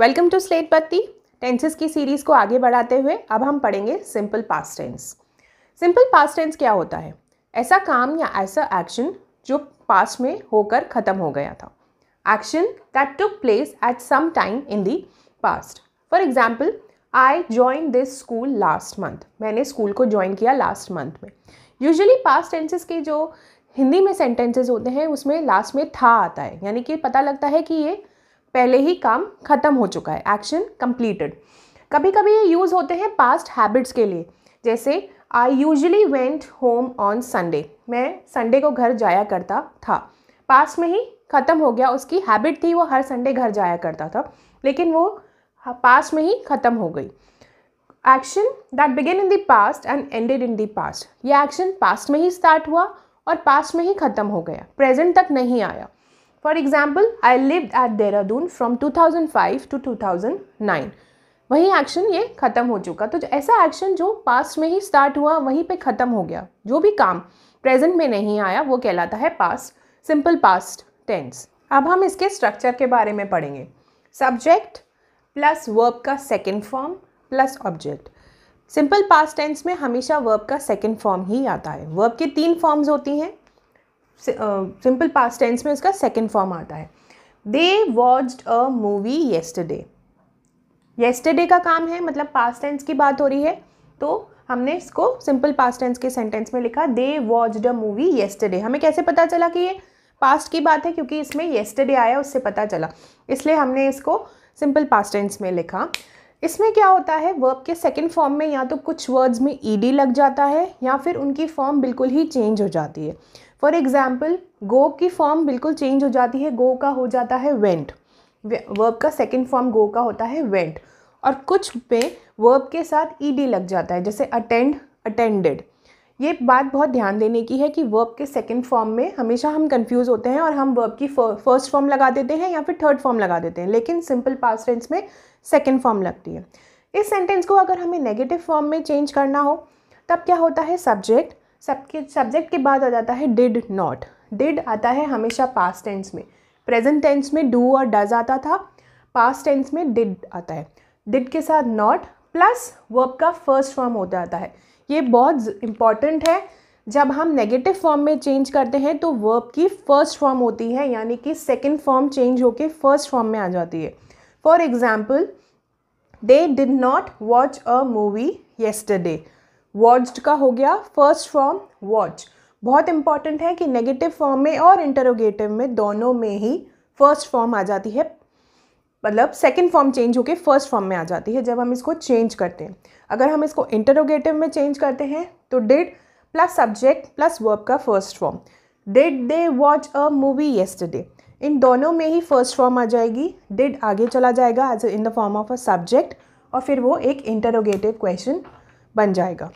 Welcome to slate पत्ती tenses की series को आगे बढ़ाते हुए अब हम पढ़ेंगे simple past tense simple past tense क्या होता है ऐसा काम या ऐसा एक्शन जो पास्ट में होकर ख़त्म हो गया था action that took place at some time in the past for example I join this school last month मैंने स्कूल को ज्वाइन किया लास्ट मंथ में यूजली पास्ट टेंसेस के जो हिंदी में सेंटेंसेज होते हैं उसमें लास्ट में था आता है यानी कि पता लगता है कि ये पहले ही काम खत्म हो चुका है एक्शन कंप्लीटेड कभी कभी ये यूज़ होते हैं पास्ट हैबिट्स के लिए जैसे I usually went home on Sunday मैं संडे को घर जाया करता था पास्ट में ही ख़त्म हो गया उसकी हैबिट थी वो हर संडे घर जाया करता था लेकिन वो पास्ट में ही ख़त्म हो गई action that began in the past and ended in the past ये एक्शन पास्ट में ही स्टार्ट हुआ और पास्ट में ही ख़त्म हो गया प्रेजेंट तक नहीं आया for example I live at Dehradun from five to two thousand nine वही एक्शन ये ख़त्म हो चुका तो ऐसा एक्शन जो पास्ट में ही स्टार्ट हुआ वहीं पे ख़त्म हो गया जो भी काम प्रेजेंट में नहीं आया वो कहलाता है पास्ट सिंपल पास्ट टेंस अब हम इसके स्ट्रक्चर के बारे में पढ़ेंगे सब्जेक्ट प्लस वर्ब का second form plus object simple past tense में हमेशा वर्ब का सेकेंड फॉर्म ही आता है वर्ब के तीन फॉर्म्स होती हैं सिंपल पास्ट टेंस में उसका सेकेंड फॉर्म आता है they watched a movie yesterday yesterday का काम है मतलब पास्ट टेंस की बात हो रही है तो हमने इसको सिंपल पास टेंस के सेंटेंस में लिखा they watched a movie yesterday हमें कैसे पता चला कि ये पास्ट की बात है क्योंकि इसमें येस्टरडे आया उससे पता चला इसलिए हमने इसको सिंपल पास टेंस में लिखा इसमें क्या होता है वर्ब के सेकंड फॉर्म में या तो कुछ वर्ड्स में ईडी लग जाता है या फिर उनकी फॉर्म बिल्कुल ही चेंज हो जाती है फॉर एग्जाम्पल गो की फॉर्म बिल्कुल चेंज हो जाती है गो का हो जाता है वेंट वर्ब का सेकेंड फॉर्म गो का होता है वेंट और कुछ पे वर्ब के साथ ई डी लग जाता है जैसे अटेंड अटेंडेड ये बात बहुत ध्यान देने की है कि वर्ब के सेकेंड फॉर्म में हमेशा हम कंफ्यूज होते हैं और हम वर्ब की फर्स्ट फॉर्म लगा देते हैं या फिर थर्ड फॉर्म लगा देते हैं लेकिन सिंपल पास टेंस में सेकेंड फॉर्म लगती है इस सेंटेंस को अगर हमें नेगेटिव फॉर्म में चेंज करना हो तब क्या होता है सब्जेक्ट सबके सब्जेक्ट के बाद आ जाता है डिड नॉट डिड आता है हमेशा पास्ट टेंस में प्रेजेंट टेंस में डू और डज आता था पास्ट टेंस में डिड आता है डिड के साथ नॉट प्लस वर्ब का फर्स्ट फॉर्म हो जाता है ये बहुत इंपॉर्टेंट है जब हम नेगेटिव फॉर्म में चेंज करते हैं तो वर्ब की फर्स्ट फॉर्म होती है यानी कि सेकेंड फॉर्म चेंज होकर फर्स्ट फॉर्म में आ जाती है for example they did not watch a movie yesterday watched का हो गया फर्स्ट फॉर्म वॉच बहुत इंपॉर्टेंट है कि नेगेटिव फॉर्म में और इंटरोगेटिव में दोनों में ही फर्स्ट फॉर्म आ जाती है मतलब सेकेंड फॉर्म चेंज होकर फर्स्ट फॉर्म में आ जाती है जब हम इसको चेंज करते हैं अगर हम इसको इंटरोगेटिव में चेंज करते हैं तो did plus subject plus verb का first form did they watch a movie yesterday इन दोनों में ही फर्स्ट फॉर्म आ जाएगी डिड आगे चला जाएगा as in the form of a subject और फिर वो एक इंटरोगेटिव क्वेश्चन बन जाएगा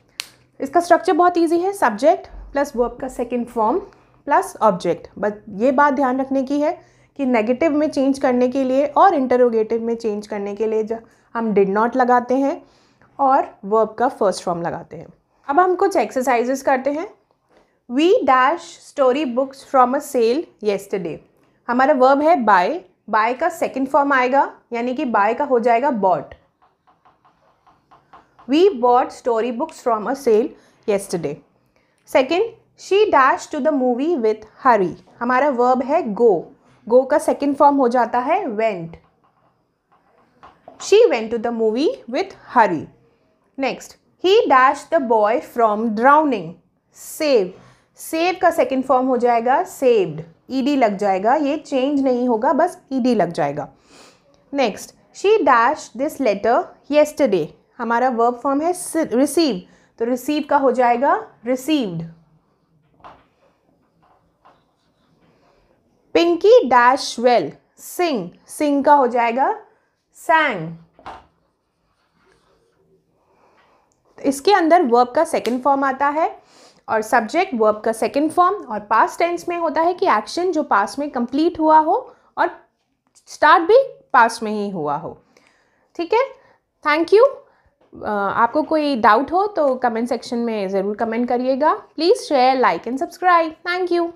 इसका स्ट्रक्चर बहुत ईजी है सब्जेक्ट प्लस वर्ब का सेकेंड फॉर्म प्लस ऑब्जेक्ट बस ये बात ध्यान रखने की है कि नेगेटिव में चेंज करने के लिए और इंटरोगेटिव में चेंज करने के लिए जब हम डिड नॉट लगाते हैं और वर्ब का फर्स्ट फॉर्म लगाते हैं अब हम कुछ एक्सरसाइजेस करते हैं we dash story books from a sale yesterday हमारा वर्ब है बाय बाय का सेकेंड फॉर्म आएगा यानी कि बाय का हो जाएगा bought We bought story books from a sale yesterday. Second, she dashed to the movie with hurry. hamara verb hai go. Go ka second form ho jata hai went. She went to the movie with hurry. Next, he dashed the boy from drowning. Save. save ka second form ho jayega saved ed lag jayega ye change nahi hoga bas ed lag jayega next she dashed this letter yesterday हमारा verb form है receive तो receive का हो जाएगा received Pinky dash well sing sing का हो जाएगा सैंग तो इसके अंदर वर्ब का सेकंड फॉर्म आता है और सब्जेक्ट वर्ब का सेकंड फॉर्म और पास्ट टेंस में होता है कि एक्शन जो पास में कंप्लीट हुआ हो और स्टार्ट भी पास्ट में ही हुआ हो ठीक है थैंक यू आपको कोई डाउट हो तो कमेंट सेक्शन में ज़रूर कमेंट करिएगा please share like and subscribe thank you